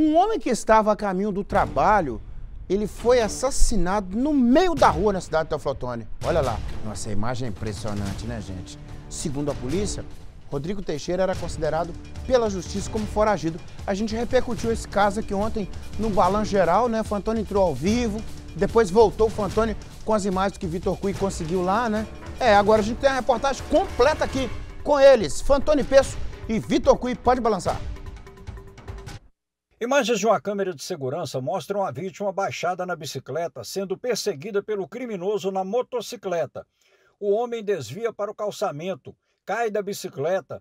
Um homem que estava a caminho do trabalho, ele foi assassinado no meio da rua na cidade de Teoflotone. Olha lá, nossa imagem é impressionante, né, gente? Segundo a polícia, Rodrigo Teixeira era considerado pela justiça como foragido. A gente repercutiu esse caso aqui ontem no balanço geral, né? Fantoni entrou ao vivo, depois voltou o Fantoni com as imagens que Vitor Cui conseguiu lá, né? É, agora a gente tem a reportagem completa aqui com eles, Fantoni Peço e Vitor Cui. Pode balançar. Imagens de uma câmera de segurança mostram a vítima baixada na bicicleta, sendo perseguida pelo criminoso na motocicleta. O homem desvia para o calçamento, cai da bicicleta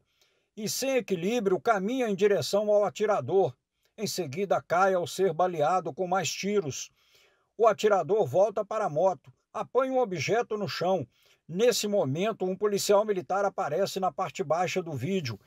e, sem equilíbrio, caminha em direção ao atirador. Em seguida, cai ao ser baleado com mais tiros. O atirador volta para a moto, apanha um objeto no chão. Nesse momento, um policial militar aparece na parte baixa do vídeo.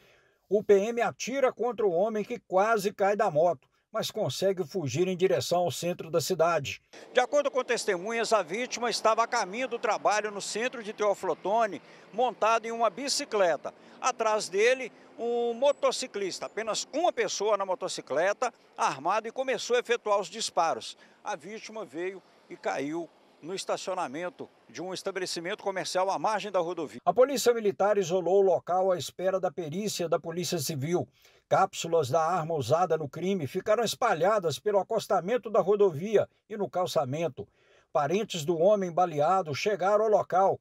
O PM atira contra o homem que quase cai da moto, mas consegue fugir em direção ao centro da cidade. De acordo com testemunhas, a vítima estava a caminho do trabalho no centro de Teoflotone, montado em uma bicicleta. Atrás dele, um motociclista, apenas uma pessoa na motocicleta, armado e começou a efetuar os disparos. A vítima veio e caiu no estacionamento de um estabelecimento comercial à margem da rodovia. A Polícia Militar isolou o local à espera da perícia da Polícia Civil. Cápsulas da arma usada no crime ficaram espalhadas pelo acostamento da rodovia e no calçamento. Parentes do homem baleado chegaram ao local.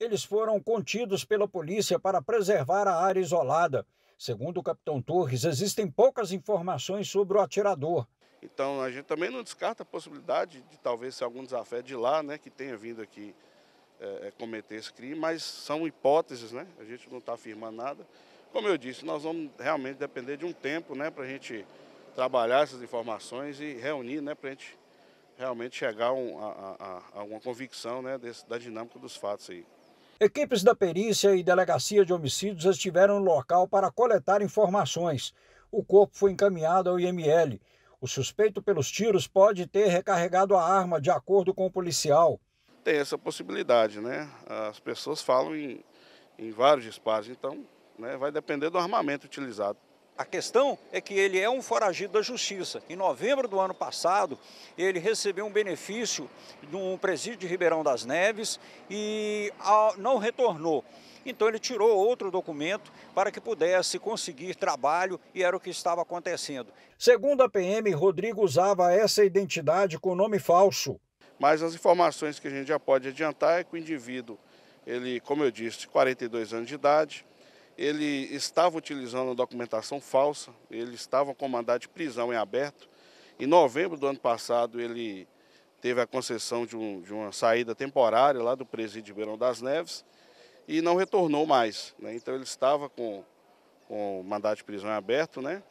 Eles foram contidos pela polícia para preservar a área isolada. Segundo o capitão Torres, existem poucas informações sobre o atirador. Então a gente também não descarta a possibilidade de talvez ser algum desafio de lá, né, que tenha vindo aqui é, é, cometer esse crime, mas são hipóteses, né? A gente não está afirmando nada. Como eu disse, nós vamos realmente depender de um tempo, né, para a gente trabalhar essas informações e reunir, né, para a gente realmente chegar a, a, uma convicção, né, desse, da dinâmica dos fatos aí. Equipes da perícia e delegacia de homicídios estiveram no local para coletar informações. O corpo foi encaminhado ao IML. O suspeito pelos tiros pode ter recarregado a arma, de acordo com o policial. Tem essa possibilidade, né? As pessoas falam em, em vários disparos, então né, vai depender do armamento utilizado. A questão é que ele é um foragido da justiça. Em novembro do ano passado, ele recebeu um benefício no presídio de Ribeirão das Neves e não retornou. Então ele tirou outro documento para que pudesse conseguir trabalho e era o que estava acontecendo. Segundo a PM, Rodrigo usava essa identidade com nome falso. Mas as informações que a gente já pode adiantar é que o indivíduo, ele, como eu disse, 42 anos de idade, ele estava utilizando documentação falsa, ele estava com mandado de prisão em aberto. Em novembro do ano passado, ele teve a concessão de, um, de uma saída temporária lá do presídio de Beirão das Neves e não retornou mais. Né? Então, ele estava com, com mandado de prisão em aberto, né?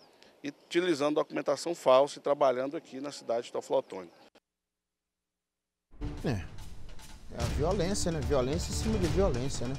E utilizando documentação falsa e trabalhando aqui na cidade de Toflotone. É, é a violência, né? Violência em cima de violência, né?